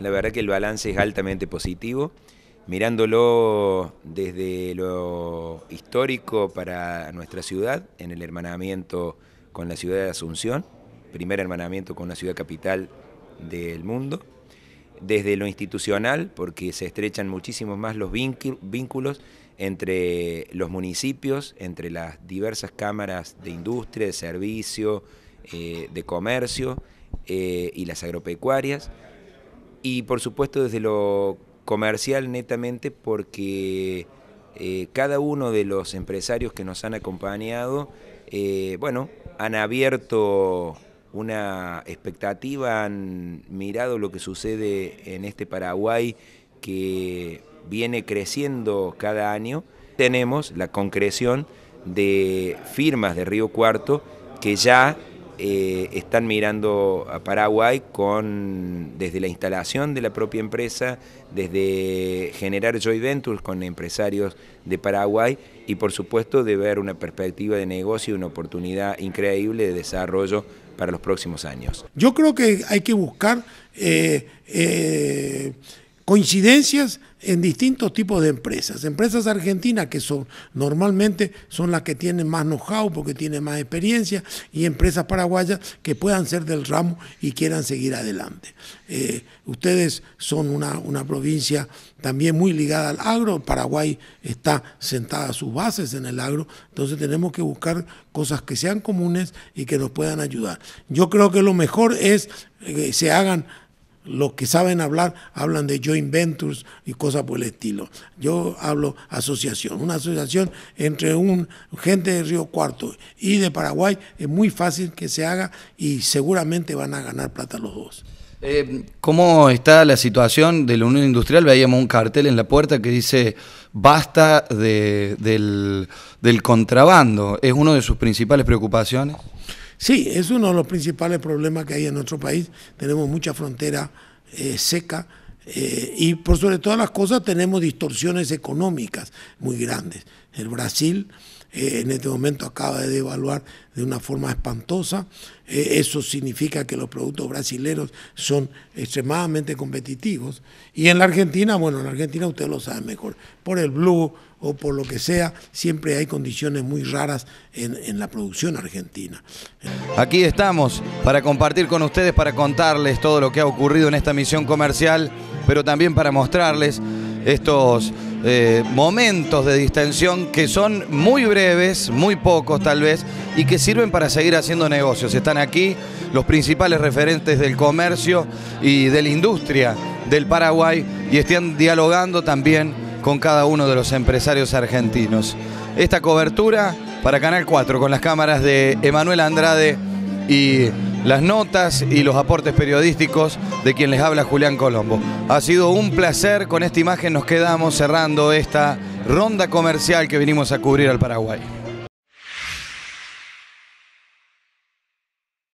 La verdad que el balance es altamente positivo. Mirándolo desde lo histórico para nuestra ciudad, en el hermanamiento con la ciudad de Asunción, primer hermanamiento con la ciudad capital del mundo, desde lo institucional, porque se estrechan muchísimo más los vínculos entre los municipios, entre las diversas cámaras de industria, de servicio, eh, de comercio eh, y las agropecuarias y por supuesto desde lo comercial netamente porque eh, cada uno de los empresarios que nos han acompañado, eh, bueno, han abierto una expectativa, han mirado lo que sucede en este Paraguay que viene creciendo cada año. Tenemos la concreción de firmas de Río Cuarto que ya eh, están mirando a Paraguay con, desde la instalación de la propia empresa, desde generar joint ventures con empresarios de Paraguay y por supuesto de ver una perspectiva de negocio, y una oportunidad increíble de desarrollo para los próximos años. Yo creo que hay que buscar... Eh, eh, coincidencias en distintos tipos de empresas. Empresas argentinas que son, normalmente son las que tienen más know-how porque tienen más experiencia y empresas paraguayas que puedan ser del ramo y quieran seguir adelante. Eh, ustedes son una, provincia también muy ligada al agro, Paraguay está sentada a sus bases en el agro, entonces tenemos que buscar cosas que sean comunes y que nos puedan ayudar. Yo creo que lo mejor es eh, que se hagan los que saben hablar hablan de joint ventures y cosas por el estilo. Yo hablo asociación. Una asociación entre un gente de Río Cuarto y de Paraguay es muy fácil que se haga y seguramente van a ganar plata los dos. Eh, ¿Cómo está la situación de la Unión Industrial? Veíamos un cartel en la puerta que dice basta del, del contrabando. ¿Es una de sus principales preocupaciones? Sí, es uno de los principales problemas que hay en nuestro país. Tenemos mucha frontera eh, seca eh, y por sobre todas las cosas tenemos distorsiones económicas muy grandes. El Brasil eh, en este momento acaba de devaluar de una forma espantosa. Eh, eso significa que los productos brasileños son extremadamente competitivos. Y en la Argentina, bueno, en la Argentina usted lo sabe mejor, por el blue o por lo que sea, siempre hay condiciones muy raras en, en la producción argentina. Aquí estamos para compartir con ustedes, para contarles todo lo que ha ocurrido en esta misión comercial, pero también para mostrarles estos eh, momentos de distensión que son muy breves, muy pocos tal vez, y que sirven para seguir haciendo negocios. Están aquí los principales referentes del comercio y de la industria del Paraguay y están dialogando también con cada uno de los empresarios argentinos. Esta cobertura para Canal 4 con las cámaras de Emanuel Andrade y las notas y los aportes periodísticos de quien les habla Julián Colombo. Ha sido un placer, con esta imagen nos quedamos cerrando esta ronda comercial que vinimos a cubrir al Paraguay.